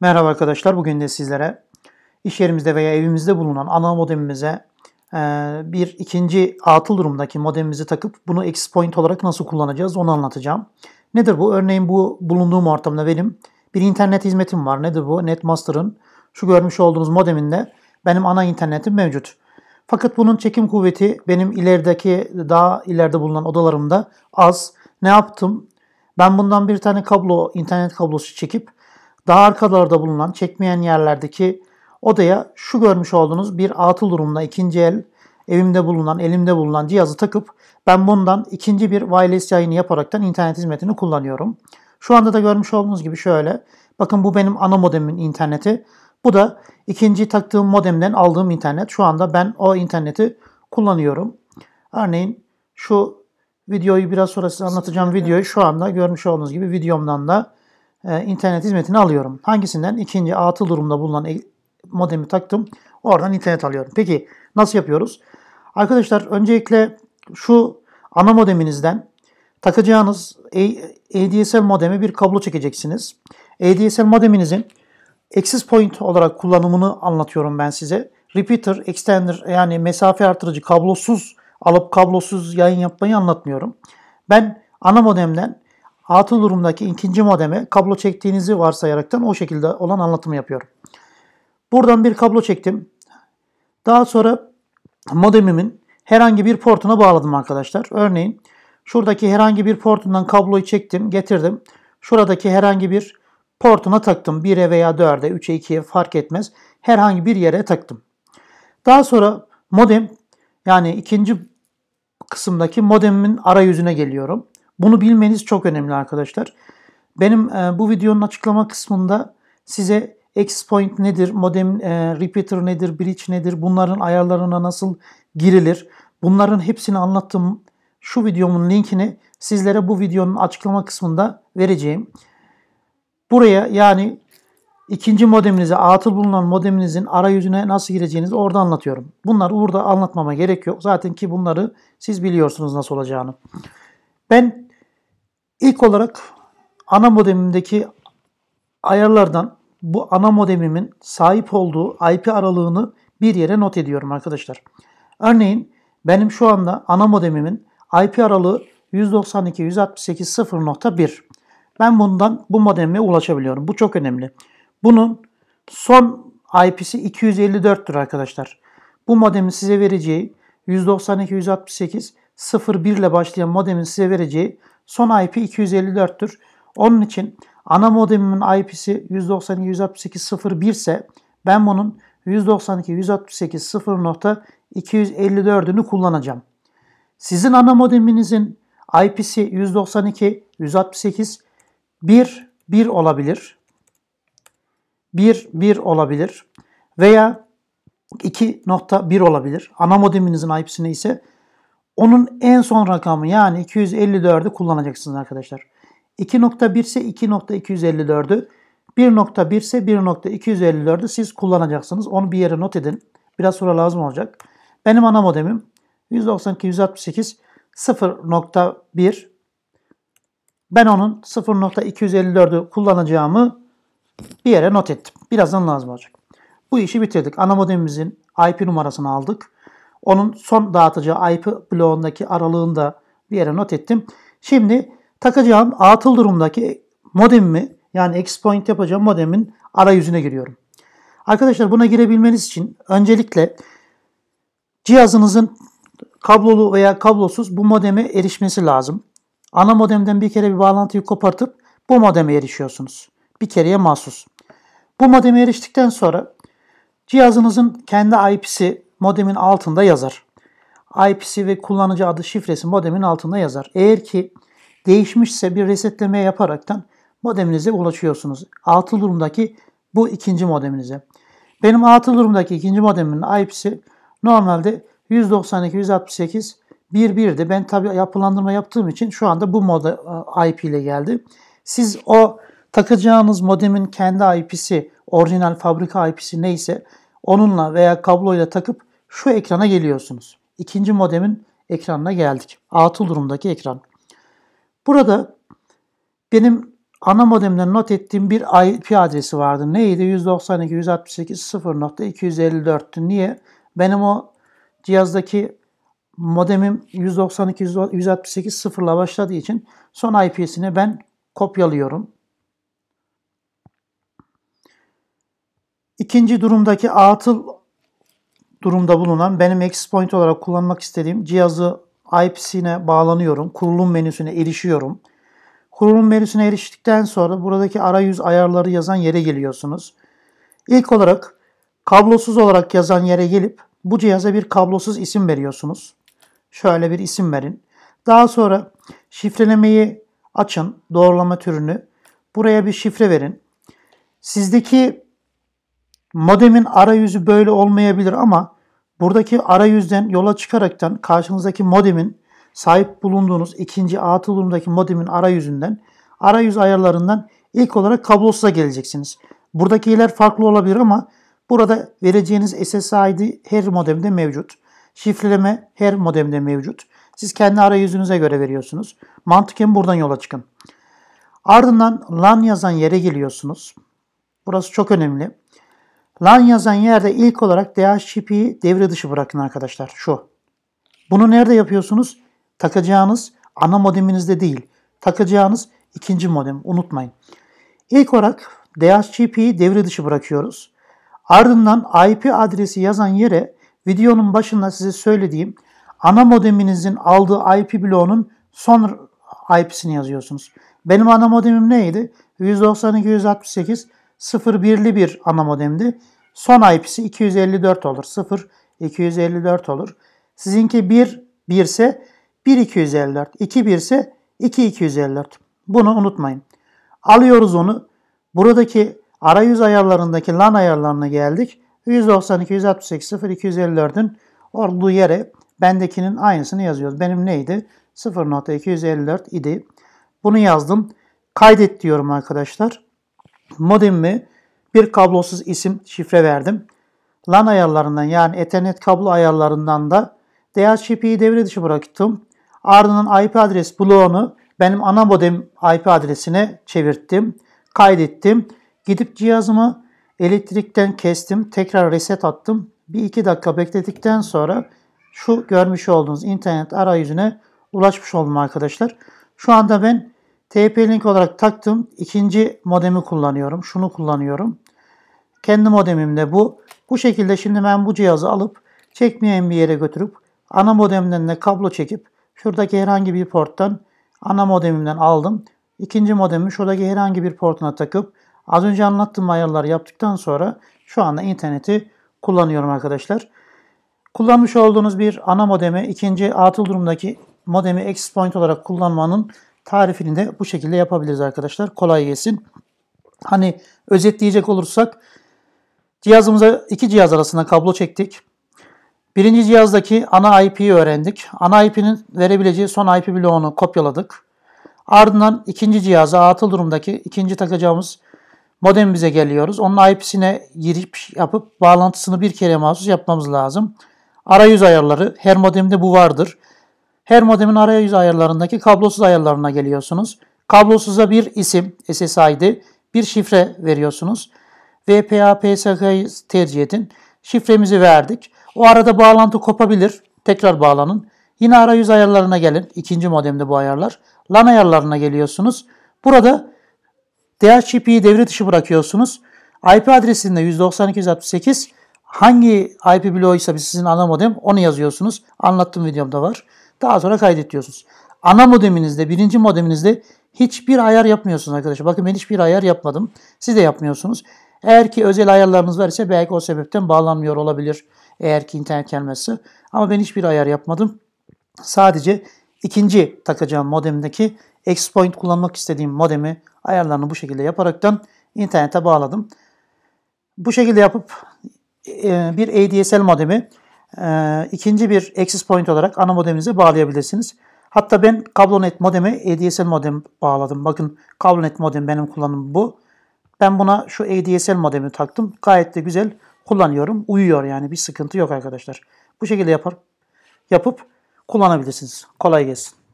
Merhaba arkadaşlar. Bugün de sizlere iş yerimizde veya evimizde bulunan ana modemimize e, bir ikinci atıl durumdaki modemimizi takıp bunu X point olarak nasıl kullanacağız onu anlatacağım. Nedir bu? Örneğin bu bulunduğum ortamda benim bir internet hizmetim var. Nedir bu? Netmaster'ın şu görmüş olduğunuz modeminde benim ana internetim mevcut. Fakat bunun çekim kuvveti benim ilerideki daha ileride bulunan odalarımda az. Ne yaptım? Ben bundan bir tane kablo, internet kablosu çekip daha arkalarda bulunan çekmeyen yerlerdeki odaya şu görmüş olduğunuz bir atıl durumda ikinci el evimde bulunan, elimde bulunan cihazı takıp ben bundan ikinci bir wireless yayını yaparaktan internet hizmetini kullanıyorum. Şu anda da görmüş olduğunuz gibi şöyle. Bakın bu benim ana modemin interneti. Bu da ikinci taktığım modemden aldığım internet. Şu anda ben o interneti kullanıyorum. Örneğin şu videoyu biraz sonra size anlatacağım videoyu şu anda görmüş olduğunuz gibi videomdan da e, internet hizmetini alıyorum. Hangisinden? İkinci atıl durumda bulunan modemi taktım. Oradan internet alıyorum. Peki nasıl yapıyoruz? Arkadaşlar öncelikle şu ana modeminizden takacağınız ADSL modemi bir kablo çekeceksiniz. ADSL modeminizin access point olarak kullanımını anlatıyorum ben size. Repeater, extender yani mesafe artırıcı kablosuz alıp kablosuz yayın yapmayı anlatmıyorum. Ben ana modemden atıl durumdaki ikinci modeme kablo çektiğinizi varsayaraktan o şekilde olan anlatımı yapıyorum. Buradan bir kablo çektim. Daha sonra modemimin herhangi bir portuna bağladım arkadaşlar. Örneğin şuradaki herhangi bir portundan kabloyu çektim, getirdim. Şuradaki herhangi bir portuna taktım. 1'e veya 4'e, 3'e, 2'ye fark etmez. Herhangi bir yere taktım. Daha sonra modem yani ikinci kısımdaki modemimin arayüzüne geliyorum. Bunu bilmeniz çok önemli arkadaşlar. Benim e, bu videonun açıklama kısmında size access point nedir, modem e, repeater nedir, bridge nedir, bunların ayarlarına nasıl girilir, bunların hepsini anlattığım şu videomun linkini sizlere bu videonun açıklama kısmında vereceğim. Buraya yani ikinci modeminize, atıl bulunan modeminizin arayüzüne nasıl gireceğinizi orada anlatıyorum. Bunlar burada anlatmama gerek yok. Zaten ki bunları siz biliyorsunuz nasıl olacağını. Ben İlk olarak ana modemimdeki ayarlardan bu ana modemimin sahip olduğu IP aralığını bir yere not ediyorum arkadaşlar. Örneğin benim şu anda ana modemimin IP aralığı 192.168.0.1. Ben bundan bu modeme ulaşabiliyorum. Bu çok önemli. Bunun son IP'si 254'tür arkadaşlar. Bu modemin size vereceği 192.168 01 ile başlayan modemin size vereceği son IP 254'tür. Onun için ana modemimin IP'si 192.168.0.1 ise ben bunun 192.168.0.254'ünü kullanacağım. Sizin ana modeminizin IP'si 192.168.1.1 olabilir. 1.1 olabilir veya 2.1 olabilir. Ana modeminizin IP'sine ise onun en son rakamı yani 254'ü kullanacaksınız arkadaşlar. 2.1 ise 2.254'ü, 1.1 ise 1.254'ü siz kullanacaksınız. Onu bir yere not edin. Biraz sonra lazım olacak. Benim ana modemim 192 168 0.1 ben onun 0.254'ü kullanacağımı bir yere not ettim. Birazdan lazım olacak. Bu işi bitirdik. Ana modemimizin IP numarasını aldık. Onun son dağıtacağı IP bloğundaki aralığını da bir yere not ettim. Şimdi takacağım atıl durumdaki modemimi yani x yapacağım modemin arayüzüne giriyorum. Arkadaşlar buna girebilmeniz için öncelikle cihazınızın kablolu veya kablosuz bu modeme erişmesi lazım. Ana modemden bir kere bir bağlantıyı kopartıp bu modeme erişiyorsunuz. Bir kereye mahsus. Bu modeme eriştikten sonra cihazınızın kendi IP'si modemin altında yazar. IP'si ve kullanıcı adı şifresi modemin altında yazar. Eğer ki değişmişse bir resetleme yaparaktan modeminize ulaşıyorsunuz. Altı durumdaki bu ikinci modeminize. Benim altı durumdaki ikinci modemin IP'si normalde 192.168.1.1'di. Ben tabi yapılandırma yaptığım için şu anda bu mod e, IP ile geldi. Siz o takacağınız modemin kendi IP'si, orijinal fabrika IP'si neyse onunla veya kabloyla takıp şu ekrana geliyorsunuz. İkinci modemin ekranına geldik. Atıl durumdaki ekran. Burada benim ana modemden not ettiğim bir IP adresi vardı. Neydi? 192.168.0.254'tü. Niye? Benim o cihazdaki modemim 192.168.0'la ile başladığı için son IP'sini ben kopyalıyorum. İkinci durumdaki atıl durumda bulunan benim access point olarak kullanmak istediğim cihazı IP'sine bağlanıyorum. Kurulum menüsüne erişiyorum. Kurulum menüsüne eriştikten sonra buradaki arayüz ayarları yazan yere geliyorsunuz. İlk olarak kablosuz olarak yazan yere gelip bu cihaza bir kablosuz isim veriyorsunuz. Şöyle bir isim verin. Daha sonra şifrelemeyi açın. Doğrulama türünü. Buraya bir şifre verin. Sizdeki Modemin arayüzü böyle olmayabilir ama buradaki arayüzden yola çıkaraktan karşınızdaki modemin sahip bulunduğunuz ikinci A durumdaki modemin arayüzünden arayüz ayarlarından ilk olarak kablosuza geleceksiniz. Buradakiler farklı olabilir ama burada vereceğiniz SSID her modemde mevcut. Şifreleme her modemde mevcut. Siz kendi arayüzünüze göre veriyorsunuz. Mantıken buradan yola çıkın. Ardından LAN yazan yere geliyorsunuz. Burası çok önemli. Lan yazan yerde ilk olarak DHCP'yi devre dışı bırakın arkadaşlar. Şu. Bunu nerede yapıyorsunuz? Takacağınız ana modeminizde değil. Takacağınız ikinci modem. Unutmayın. İlk olarak DHCP'yi devre dışı bırakıyoruz. Ardından IP adresi yazan yere videonun başında size söylediğim ana modeminizin aldığı IP bloğunun son IP'sini yazıyorsunuz. Benim ana modemim neydi? 192.168 0.1'li bir ana modemdi. Son IP'si 254 olur. 0 254 olur. Sizinki 1 1 ise 1 254. 2 1 ise 2 254. Bunu unutmayın. Alıyoruz onu. Buradaki arayüz ayarlarındaki LAN ayarlarına geldik. 192 168 0 254'ün olduğu yere bendekinin aynısını yazıyoruz. Benim neydi? 0.254 idi. Bunu yazdım. Kaydet diyorum arkadaşlar modemimi bir kablosuz isim şifre verdim. LAN ayarlarından yani Ethernet kablo ayarlarından da DHCP'yi devre dışı bıraktım. Ardından IP adres bloğunu benim ana modem IP adresine çevirttim. Kaydettim. Gidip cihazımı elektrikten kestim. Tekrar reset attım. Bir iki dakika bekledikten sonra şu görmüş olduğunuz internet arayüzüne ulaşmış oldum arkadaşlar. Şu anda ben TP-Link olarak taktım. İkinci modemi kullanıyorum. Şunu kullanıyorum. Kendi modemimde bu. Bu şekilde şimdi ben bu cihazı alıp çekmeyen bir yere götürüp ana modemden de kablo çekip şuradaki herhangi bir porttan ana modemimden aldım. İkinci modemi şuradaki herhangi bir portuna takıp az önce anlattığım ayarlar yaptıktan sonra şu anda interneti kullanıyorum arkadaşlar. Kullanmış olduğunuz bir ana modemi ikinci atıl durumdaki modemi access point olarak kullanmanın tarifini de bu şekilde yapabiliriz arkadaşlar. Kolay gelsin. Hani özetleyecek olursak cihazımıza iki cihaz arasında kablo çektik. Birinci cihazdaki ana IP'yi öğrendik. Ana IP'nin verebileceği son IP bloğunu kopyaladık. Ardından ikinci cihaza atıl durumdaki ikinci takacağımız modem bize geliyoruz. Onun IP'sine girip yapıp bağlantısını bir kere mahsus yapmamız lazım. Arayüz ayarları her modemde bu vardır. Her modemin arayüz ayarlarındaki kablosuz ayarlarına geliyorsunuz. Kablosuza bir isim SSID, bir şifre veriyorsunuz. VPA PSK'yı tercih edin. Şifremizi verdik. O arada bağlantı kopabilir. Tekrar bağlanın. Yine arayüz ayarlarına gelin. İkinci modemde bu ayarlar. LAN ayarlarına geliyorsunuz. Burada DHCP'yi devre dışı bırakıyorsunuz. IP adresinde 192.168 hangi IP bloğuysa sizin ana modem onu yazıyorsunuz. Anlattığım videomda var. Daha sonra kaydetiyorsunuz. Ana modeminizde, birinci modeminizde hiçbir ayar yapmıyorsunuz arkadaşlar. Bakın ben hiçbir ayar yapmadım. Siz de yapmıyorsunuz. Eğer ki özel ayarlarınız var ise belki o sebepten bağlanmıyor olabilir. Eğer ki internet gelmezse. Ama ben hiçbir ayar yapmadım. Sadece ikinci takacağım modemdeki Xpoint kullanmak istediğim modemi ayarlarını bu şekilde yaparaktan internete bağladım. Bu şekilde yapıp e, bir ADSL modemi e, ikinci bir access point olarak ana modeminize bağlayabilirsiniz. Hatta ben kablonet modemi ADSL modem bağladım. Bakın kablonet modem benim kullanım bu. Ben buna şu ADSL modemi taktım. Gayet de güzel kullanıyorum. Uyuyor yani bir sıkıntı yok arkadaşlar. Bu şekilde yapar, yapıp kullanabilirsiniz. Kolay gelsin.